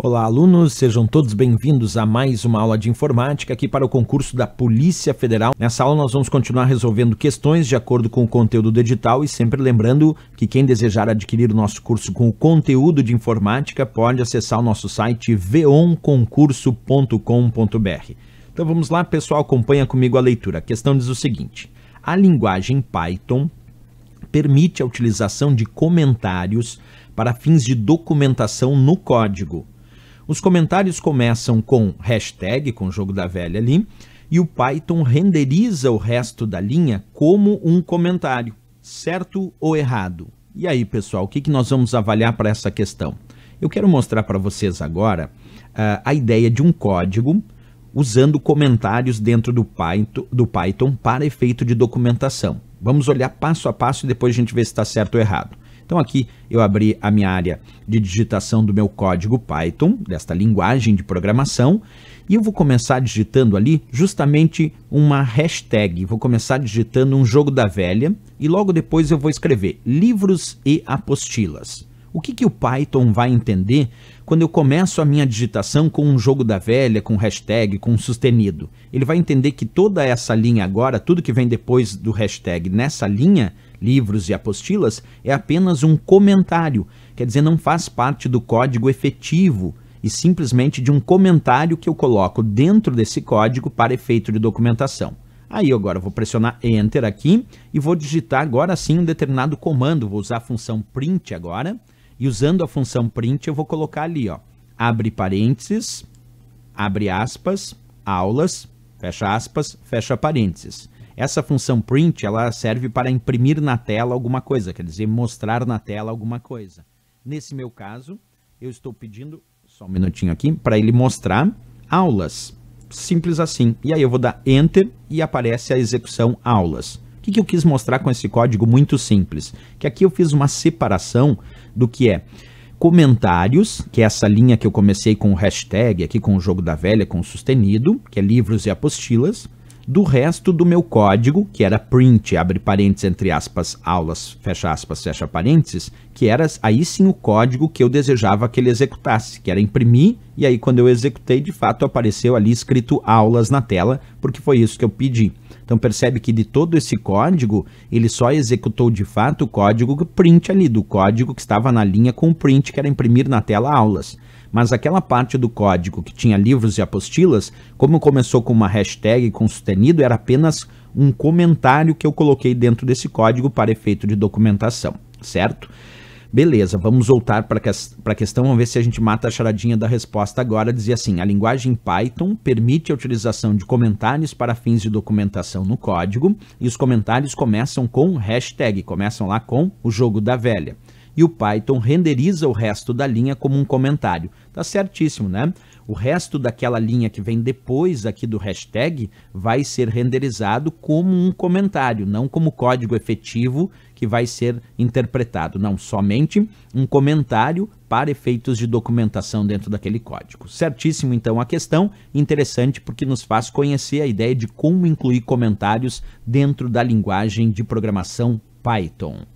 Olá, alunos, sejam todos bem-vindos a mais uma aula de informática aqui para o concurso da Polícia Federal. Nessa aula, nós vamos continuar resolvendo questões de acordo com o conteúdo do edital e sempre lembrando que quem desejar adquirir o nosso curso com o conteúdo de informática pode acessar o nosso site veonconcurso.com.br. Então vamos lá, pessoal, acompanha comigo a leitura. A questão diz o seguinte: a linguagem Python permite a utilização de comentários para fins de documentação no código os comentários começam com hashtag, com o jogo da velha ali, e o Python renderiza o resto da linha como um comentário, certo ou errado. E aí, pessoal, o que, que nós vamos avaliar para essa questão? Eu quero mostrar para vocês agora uh, a ideia de um código usando comentários dentro do Python, do Python para efeito de documentação. Vamos olhar passo a passo e depois a gente vê se está certo ou errado. Então aqui eu abri a minha área de digitação do meu código Python, desta linguagem de programação, e eu vou começar digitando ali justamente uma hashtag. Vou começar digitando um jogo da velha e logo depois eu vou escrever livros e apostilas. O que, que o Python vai entender quando eu começo a minha digitação com um jogo da velha, com hashtag, com um sustenido? Ele vai entender que toda essa linha agora, tudo que vem depois do hashtag nessa linha, livros e apostilas, é apenas um comentário, quer dizer, não faz parte do código efetivo e simplesmente de um comentário que eu coloco dentro desse código para efeito de documentação. Aí agora vou pressionar Enter aqui e vou digitar agora sim um determinado comando, vou usar a função print agora e usando a função print, eu vou colocar ali, ó, abre parênteses, abre aspas, aulas, fecha aspas, fecha parênteses. Essa função print, ela serve para imprimir na tela alguma coisa, quer dizer, mostrar na tela alguma coisa. Nesse meu caso, eu estou pedindo, só um minutinho aqui, para ele mostrar aulas. Simples assim. E aí eu vou dar Enter e aparece a execução aulas que, que eu quis mostrar com esse código muito simples? Que aqui eu fiz uma separação do que é comentários, que é essa linha que eu comecei com o hashtag aqui com o jogo da velha com o sustenido, que é livros e apostilas, do resto do meu código, que era print, abre parênteses entre aspas, aulas, fecha aspas, fecha parênteses, que era aí sim o código que eu desejava que ele executasse, que era imprimir, e aí quando eu executei, de fato apareceu ali escrito aulas na tela, porque foi isso que eu pedi. Então percebe que de todo esse código, ele só executou de fato o código print ali, do código que estava na linha com o print, que era imprimir na tela aulas mas aquela parte do código que tinha livros e apostilas, como começou com uma hashtag com sustenido, era apenas um comentário que eu coloquei dentro desse código para efeito de documentação, certo? Beleza, vamos voltar para a questão, vamos ver se a gente mata a charadinha da resposta agora. Dizia assim: a linguagem Python permite a utilização de comentários para fins de documentação no código, e os comentários começam com hashtag, começam lá com o jogo da velha e o Python renderiza o resto da linha como um comentário. Tá certíssimo, né? O resto daquela linha que vem depois aqui do hashtag vai ser renderizado como um comentário, não como código efetivo que vai ser interpretado. Não, somente um comentário para efeitos de documentação dentro daquele código. Certíssimo, então, a questão. Interessante porque nos faz conhecer a ideia de como incluir comentários dentro da linguagem de programação Python.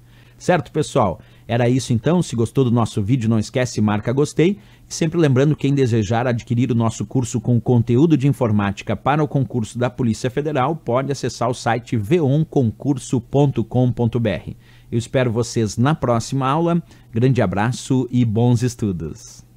Certo, pessoal? Era isso então. Se gostou do nosso vídeo, não esquece, marca gostei. E sempre lembrando, quem desejar adquirir o nosso curso com conteúdo de informática para o concurso da Polícia Federal, pode acessar o site veonconcurso.com.br. Eu espero vocês na próxima aula. Grande abraço e bons estudos!